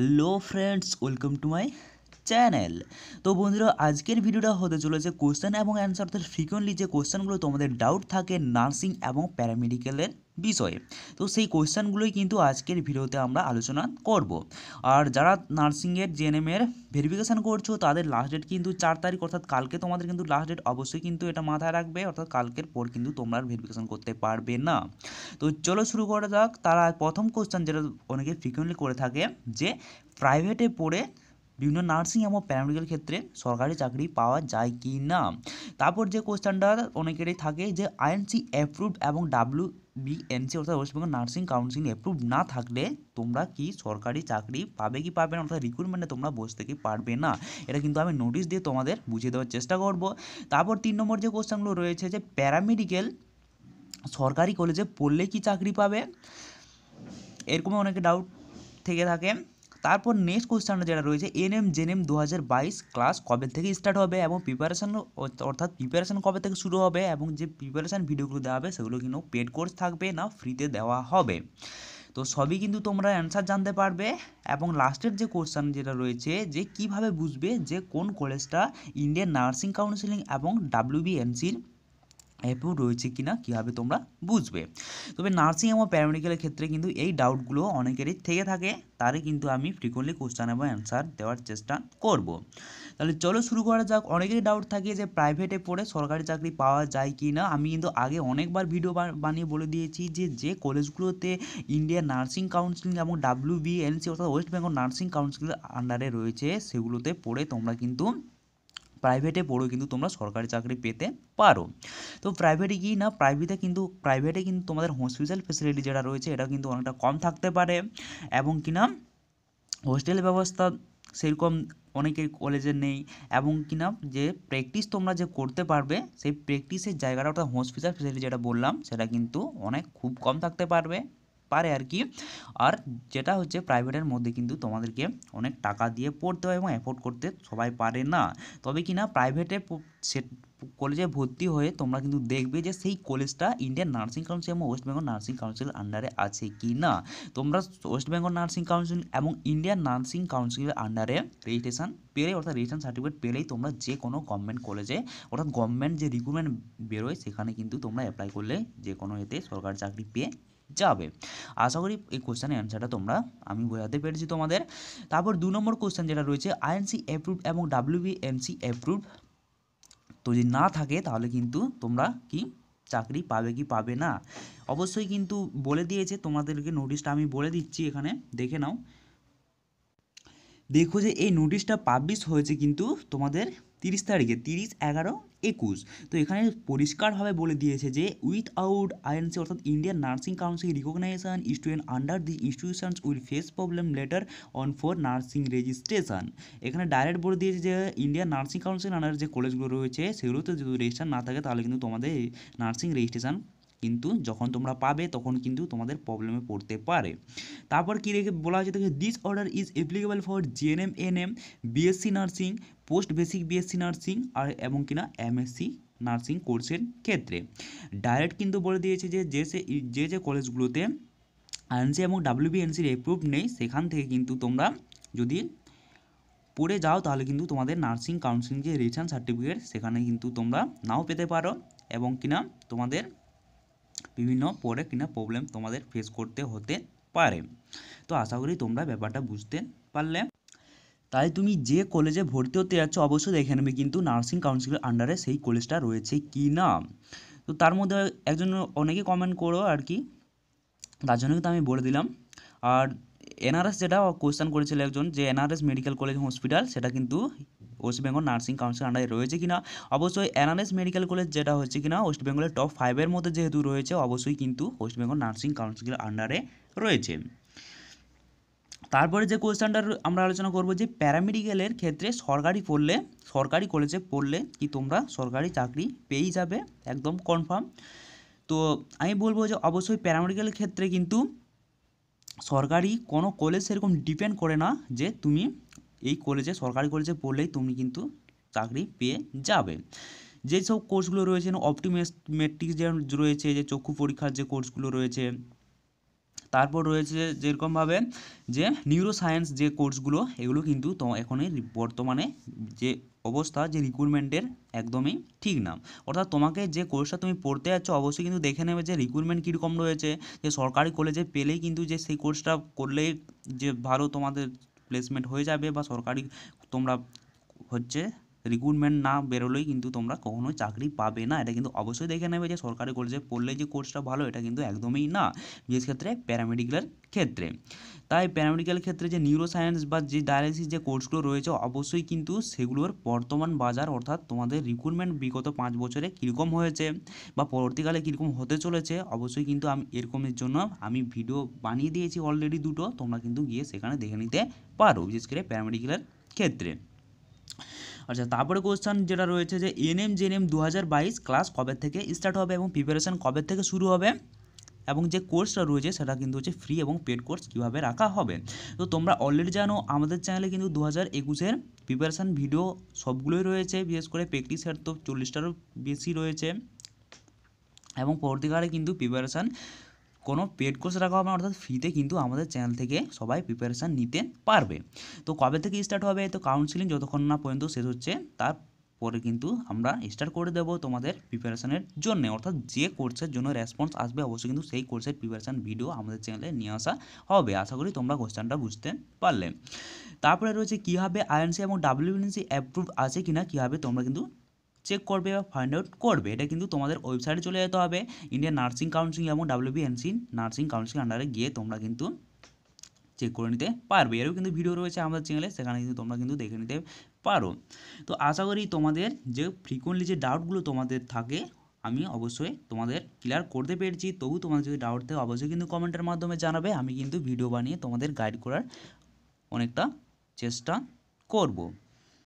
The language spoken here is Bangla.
Hello friends welcome to my channel তো বন্ধুরা আজকের ভিডিওটা হতে চলেছে কোশ্চেন এবং অ্যান্সার অর্থাৎ ফ্রিকোয়েন্টলি যে কোশ্চেনগুলো তোমাদের ডাউট থাকে নার্সিং এবং প্যারামেডিক্যালের বিষয়ে তো সেই কোয়েশ্চানগুলোই কিন্তু আজকের ভিডিওতে আমরা আলোচনা করব আর যারা নার্সিংয়ের জেএনএমের ভেরিফিকেশান করছো তাদের লাস্ট ডেট কিন্তু চার তারিখ অর্থাৎ কালকে তোমাদের কিন্তু লাস্ট ডেট অবশ্যই কিন্তু এটা মাথায় রাখবে অর্থাৎ কালকের পর কিন্তু তোমরা ভেরিফিকেশান করতে পারবে না তো চলো শুরু করা যাক তারা প্রথম কোয়েশ্চান যেটা অনেকে ফ্রিকুয়েন্টলি করে থাকে যে প্রাইভেটে পড়ে বিভিন্ন নার্সিং এবং প্যারামেডিক্যাল ক্ষেত্রে সরকারি চাকরি পাওয়া যায় কি না তারপর যে কোয়েশ্চানটা অনেকেরই থাকে যে আইএনসি অ্যাপ্রুভড এবং ডাব্লিউ বিএনসি অর্থাৎ West Bengal nursing council approve না থাকলে তোমরা কি সরকারি চাকরি পাবে কি পাবে না অর্থাৎ রিক্রুটমেন্টে তোমরা বসতে কি পারবে না এটা কিন্তু আমি নোটিশ দিয়ে তোমাদের বুঝিয়ে দেওয়ার চেষ্টা করব তারপর তিন নম্বর যে কোশ্চেনগুলো রয়েছে যে প্যারামেডিক্যাল সরকারি কলেজে পড়লে কি চাকরি পাবে এরকম অনেকে ডাউট থেকে থাকে তারপর নেক্সট কোশ্চেনটা যেটা রয়েছে এন এম জেন এম দু ক্লাস কবে থেকে স্টার্ট হবে এবং প্রিপারেশান অর্থাৎ প্রিপারেশান কবে থেকে শুরু হবে এবং যে প্রিপারেশান ভিডিওগুলো দেওয়া হবে সেগুলো কিন্তু পেড কোর্স থাকবে না ফ্রিতে দেওয়া হবে তো সবই কিন্তু তোমরা অ্যান্সার জানতে পারবে এবং লাস্টের যে কোয়েশ্চান যেটা রয়েছে যে কিভাবে বুঝবে যে কোন কলেজটা ইন্ডিয়ান নার্সিং কাউন্সিলিং এবং ডাব্লিউবিএনসির অ্যাপেও রয়েছে কি না কীভাবে তোমরা বুঝবে তবে নার্সিং এবং প্যারামেডিক্যালের ক্ষেত্রে কিন্তু এই ডাউটগুলো অনেকেরই থেকে থাকে তারই কিন্তু আমি ফ্রিকোয়েন্টলি কোশ্চান এবং অ্যান্সার দেওয়ার চেষ্টা করব। তাহলে চলো শুরু করা যাক অনেকেরই ডাউট থাকে যে প্রাইভেটে পড়ে সরকারি চাকরি পাওয়া যায় কি না আমি কিন্তু আগে অনেকবার ভিডিও বানিয়ে বলে দিয়েছি যে যে কলেজগুলোতে ইন্ডিয়া নার্সিং কাউন্সিলিং এবং ডাব্লিউ অর্থাৎ ওয়েস্ট বেঙ্গল নার্সিং কাউন্সিলের আন্ডারে রয়েছে সেগুলোতে পড়ে তোমরা কিন্তু প্রাইভেটে পড়েও কিন্তু তোমরা সরকারি চাকরি পেতে পারো তো প্রাইভেটে গিয়ে না প্রাইভেটে কিন্তু প্রাইভেটে কিন্তু তোমাদের হসপিটাল ফেসিলিটি যেটা রয়েছে এটা কিন্তু অনেকটা কম থাকতে পারে এবং কি না হোস্টেল ব্যবস্থা সেরকম অনেকের কলেজের নেই এবং কি না যে প্র্যাকটিস তোমরা যে করতে পারবে সেই প্র্যাকটিসের জায়গাটা অর্থাৎ হসপিটাল ফেসিলিটি যেটা বললাম সেটা কিন্তু অনেক খুব কম থাকতে পারবে পারে আর কি আর যেটা হচ্ছে প্রাইভেটের মধ্যে কিন্তু তোমাদেরকে অনেক টাকা দিয়ে পড়তে হয় এবং অ্যাফোর্ড করতে সবাই পারে না তবে কি না প্রাইভেটে সে কলেজে ভর্তি হয়ে তোমরা কিন্তু দেখবে যে সেই কলেজটা ইন্ডিয়ান নার্সিং কাউন্সিল এবং ওয়েস্ট বেঙ্গল নার্সিং কাউন্সিলের আন্ডারে আছে কি না তোমরা ওয়েস্ট বেঙ্গল নার্সিং কাউন্সিল এবং ইন্ডিয়ান নার্সিং কাউন্সিলের আন্ডারে রেজিস্ট্রেশন পেলে অর্থাৎ রেজিস্ট্রেশন সার্টিফিকেট পেলেই তোমরা যে কোনো গভর্নমেন্ট কলেজে অর্থাৎ গভর্নমেন্ট যে রিক্রুটমেন্ট বেরোয় সেখানে কিন্তু তোমরা অ্যাপ্লাই করলে যে কোনো এতে সরকারি চাকরি পেয়ে যাবে আশা করি এই কোশ্চেনের অ্যান্সারটা তোমরা আমি বোঝাতে পেরেছি তোমাদের তারপর দু নম্বর কোশ্চেন যেটা রয়েছে আইএনসি অ্যাপ্রুভ এবং ডাব্লিউবিএমসি অ্যাপ্রুভ e তো যদি না থাকে তাহলে কিন্তু তোমরা কি চাকরি পাবে কি পাবে না অবশ্যই কিন্তু বলে দিয়েছে তোমাদেরকে নোটিশটা আমি বলে দিচ্ছি এখানে দেখে নাও দেখো যে এই নোটিশটা পাবলিশ হয়েছে কিন্তু তোমাদের তিরিশ তারিখে তিরিশ এগারো একুশ তো এখানে পরিষ্কারভাবে বলে দিয়েছে যে উইথ আউট আইএনসি অর্থাৎ Indian nursing council recognisation student under the institutions will face problem letter on for nursing registration এখানে ডাইরেক্ট বলে দিয়েছে যে ইন্ডিয়ান নার্সিং কাউন্সিল আন্ডার যে কলেজগুলো রয়েছে সেগুলোতে যদি রেজিস্ট্রেশন না থাকে তাহলে কিন্তু তোমাদের নার্সিং রেজিস্ট্রেশন কিন্তু যখন তোমরা পাবে তখন কিন্তু তোমাদের প্রবলেমে পড়তে পারে তারপর কী রেখে বলা হয়েছে দেখে this order is applicable for GNM NM BSc nursing post basic BSc nursing আর এবং কিনা এমএসসি নার্সিং কোর্সের ক্ষেত্রে ডাইরেক্ট কিন্তু বলে দিয়েছে যে যে সে যে যে কলেজগুলোতে আনসি এবং ডাব্লিউবিএনসির অ্যাপ্রুভ নেই সেখান থেকে কিন্তু তোমরা যদি পড়ে যাও তাহলে কিন্তু তোমাদের নার্সিং কাউন্সিলিং যে রিটার্ন সার্টিফিকেট সেখানে কিন্তু তোমরা নাও পেতে পারো এবং কিনা তোমাদের বিভিন্ন প্রোডাক্ট কিনা প্রবলেম তোমাদের ফেস করতে হতে পারে তো আশা করি তোমরা ব্যাপারটা বুঝতে পারলে তাই তুমি যে কলেজে ভর্তি হতে যাচ্ছ অবশ্যই দেখে নেবে কিন্তু নার্সিং কাউন্সিলের আন্ডারে সেই কলেজটা রয়েছে কি না তো তার মধ্যে একজন অনেকে কমেন্ট করো আর কি তার জন্য কিন্তু আমি বলে দিলাম আর এনআরএস যেটা কোয়েশ্চেন করেছিল একজন যে এনআরএস মেডিকেল কলেজ হসপিটাল সেটা কিন্তু ওয়েস্ট বেঙ্গল নার্সিং কাউন্সিল আন্ডারে রয়েছে কিনা অবশ্যই এনআরএস মেডিকেল কলেজ যেটা হচ্ছে কিনা ওয়েস্ট বেঙ্গলের টপ ফাইভের মধ্যে যেহেতু রয়েছে অবশ্যই কিন্তু ওয়েস্ট বেঙ্গল নার্সিং কাউন্সিলের আন্ডারে রয়েছে তারপরে যে কোয়েশ্চানটার আমরা আলোচনা করব যে প্যারামেডিক্যালের ক্ষেত্রে সরকারি পড়লে সরকারি কলেজে পড়লে কি তোমরা সরকারি চাকরি পেয়েই যাবে একদম কনফার্ম তো আমি বলবো যে অবশ্যই প্যারামেডিক্যালের ক্ষেত্রে কিন্তু সরকারি কোনো কলেজ সেরকম ডিপেন্ড করে না যে তুমি এই কলেজে সরকারি কলেজে পড়লেই তুমি কিন্তু চাকরি পেয়ে যাবে যেই সব কোর্সগুলো রয়েছে মেট্রিক যে রয়েছে যে চক্ষু পরীক্ষার যে কোর্সগুলো রয়েছে তারপর রয়েছে যেরকমভাবে যে নিউরো সায়েন্স যে কোর্সগুলো এগুলো কিন্তু তো এখনই বর্তমানে যে অবস্থা যে রিক্রুটমেন্টের একদমই ঠিক না অর্থাৎ তোমাকে যে কোর্সটা তুমি পড়তে যাচ্ছ অবশ্যই কিন্তু দেখে নেবে যে রিক্রুটমেন্ট কীরকম রয়েছে যে সরকারি কলেজে পেলেই কিন্তু যে সেই কোর্সটা করলেই যে ভালো তোমাদের প্লেসমেন্ট হয়ে যাবে বা সরকারি তোমরা হচ্ছে রিক্রুটমেন্ট না বেরোলেই কিন্তু তোমরা কখনোই চাকরি পাবে না এটা কিন্তু অবশ্যই দেখে নেবে যে সরকারি কলেজে পড়লে যে কোর্সটা ভালো এটা কিন্তু একদমই না বিশেষ ক্ষেত্রে প্যারামেডিক্যালের ক্ষেত্রে তাই প্যারামেডিক্যাল ক্ষেত্রে যে নিউরো সায়েন্স বা যে ডায়ালিসিস যে কোর্সগুলো রয়েছে অবশ্যই কিন্তু সেগুলোর বর্তমান বাজার অর্থাৎ তোমাদের রিক্রুটমেন্ট বিগত পাঁচ বছরে কীরকম হয়েছে বা পরবর্তীকালে কীরকম হতে চলেছে অবশ্যই কিন্তু আমি এরকমের জন্য আমি ভিডিও বানিয়ে দিয়েছি অলরেডি দুটো তোমরা কিন্তু গিয়ে সেখানে দেখে নিতে পারো বিশেষ করে প্যারামেডিক্যালের ক্ষেত্রে আচ্ছা তারপরে কোয়েশ্চান যেটা রয়েছে যে এনএম জেনএম দু হাজার বাইশ ক্লাস কবে থেকে স্টার্ট হবে এবং প্রিপারেশান কবে থেকে শুরু হবে এবং যে কোর্সটা রয়েছে সেটা কিন্তু হচ্ছে ফ্রি এবং পেড কোর্স কীভাবে রাখা হবে তো তোমরা অলরেডি জানো আমাদের চ্যানেলে কিন্তু দু হাজার একুশের প্রিপারেশান ভিডিও সবগুলোই রয়েছে বিশেষ করে প্র্যাকটিসের তো চল্লিশটারও বেশি রয়েছে এবং পরবর্তীকালে কিন্তু প্রিপারেশান কোনো পেড কোর্স রাখা হবে না অর্থাৎ ফ্রিতে কিন্তু আমাদের চ্যানেল থেকে সবাই প্রিপারেশান নিতে পারবে তো কবে থেকে স্টার্ট হবে তো কাউন্সিলিং যতক্ষণ না পর্যন্ত শেষ হচ্ছে তার পরে কিন্তু আমরা স্টার্ট করে দেব তোমাদের প্রিপারেশানের জন্য অর্থাৎ যে কোর্সের জন্য রেসপন্স আসবে অবশ্যই কিন্তু সেই কোর্সের প্রিপারেশান ভিডিও আমাদের চ্যানেলে নিয়ে আসা হবে আশা করি তোমরা কোশ্চেনটা বুঝতে পারলে তারপরে রয়েছে কীভাবে আইএনসি এবং ডাব্লিউএনসি অ্যাপ্রুভ আছে কিনা কীভাবে তোমরা কিন্তু চেক করবে বা ফাইন্ড আউট করবে এটা কিন্তু তোমাদের ওয়েবসাইটে চলে যেতে হবে ইন্ডিয়ান নার্সিং কাউন্সিল এবং ডাব্লিউবিএনসি নার্সিং কাউন্সিল আন্ডারে গিয়ে তোমরা কিন্তু চেক করে নিতে পারবে এরও কিন্তু ভিডিও রয়েছে আমাদের চ্যানেলে সেখানে কিন্তু তোমরা কিন্তু দেখে নিতে পারো তো আশা করি তোমাদের যে ফ্রিকোয়েন্টলি যে ডাউটগুলো তোমাদের থাকে আমি অবশ্যই তোমাদের ক্লিয়ার করতে পেরেছি তবু তোমাদের যদি ডাউট থাকে অবশ্যই কিন্তু কমেন্টের মাধ্যমে জানাবে আমি কিন্তু ভিডিও বানিয়ে তোমাদের গাইড করার অনেকটা চেষ্টা করব